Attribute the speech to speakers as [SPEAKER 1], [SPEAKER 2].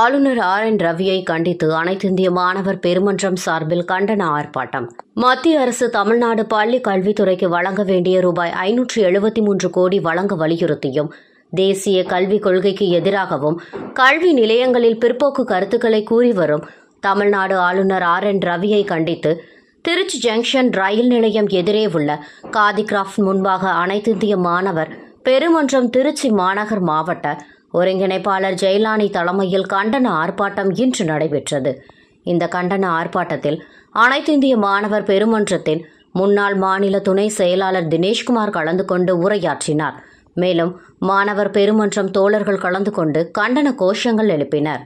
[SPEAKER 1] ஆளுநர் R N ரவியை கண்டித்து இந்திய மாணவர் பெருமன்றம் சார்பில் கண்டன ஆர்ப்பாட்டம் மத்திய அரசு தமிழ்நாடு பள்ளி கல்வித்துறைக்கு வழங்க வேண்டிய ரூபாய் ஐநூற்றி எழுபத்தி மூன்று கோடி வழங்க வலியுறுத்தியும் தேசிய கல்விக் கொள்கைக்கு எதிராகவும் கல்வி நிலையங்களில் பிற்போக்கு கருத்துக்களை கூறி வரும் தமிழ்நாடு ஆளுநர் ஆர் என் ரவியை கண்டித்து திருச்சி ஜங்ஷன் ரயில் நிலையம் எதிரே உள்ள காதிகிராஃப்ட் முன்பாக இந்திய மாணவர் பெருமன்றம் திருச்சி மாநகர் மாவட்ட ஒருங்கிணைப்பாளர் ஜெயலானி தலைமையில் கண்டன ஆர்ப்பாட்டம் இன்று நடைபெற்றது இந்த கண்டன ஆர்ப்பாட்டத்தில் அனைத்து இந்திய மாணவர் பெருமன்றத்தின் முன்னாள் மாநில துணை செயலாளர் தினேஷ்குமார் கலந்து கொண்டு உரையாற்றினார் மேலும் மாணவர் பெருமன்றம் தோழர்கள் கலந்து கொண்டு கண்டன கோஷங்கள் எழுப்பினர்